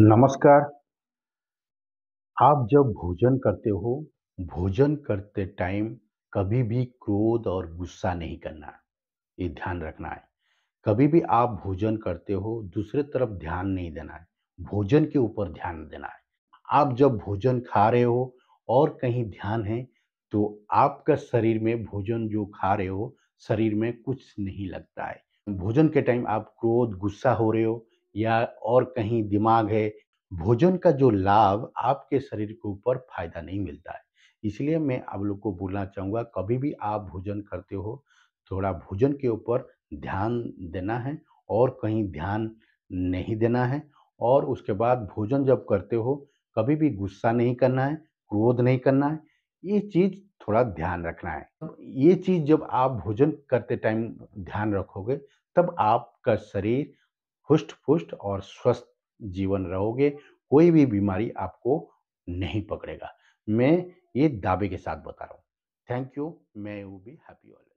नमस्कार आप जब भोजन करते हो भोजन करते टाइम कभी भी क्रोध और गुस्सा नहीं करना ये ध्यान रखना है कभी भी आप भोजन करते हो दूसरे तरफ ध्यान नहीं देना है भोजन के ऊपर ध्यान देना है आप जब भोजन खा रहे हो और कहीं ध्यान है तो आपका शरीर में भोजन जो खा रहे हो शरीर में कुछ नहीं लगता है भोजन के टाइम आप क्रोध गुस्सा हो रहे हो या और कहीं दिमाग है भोजन का जो लाभ आपके शरीर के ऊपर फायदा नहीं मिलता है इसलिए मैं आप लोग को बोलना चाहूँगा कभी भी आप भोजन करते हो थोड़ा भोजन के ऊपर ध्यान देना है और कहीं ध्यान नहीं देना है और उसके बाद भोजन जब करते हो कभी भी गुस्सा नहीं करना है क्रोध नहीं करना है ये चीज़ थोड़ा ध्यान रखना है ये चीज़ जब आप भोजन करते टाइम ध्यान रखोगे तब आपका शरीर हुष्ट पुष्ट और स्वस्थ जीवन रहोगे कोई भी बीमारी आपको नहीं पकड़ेगा मैं ये दावे के साथ बता रहा हूँ थैंक यू मैं वो भी हैप्पी ऑल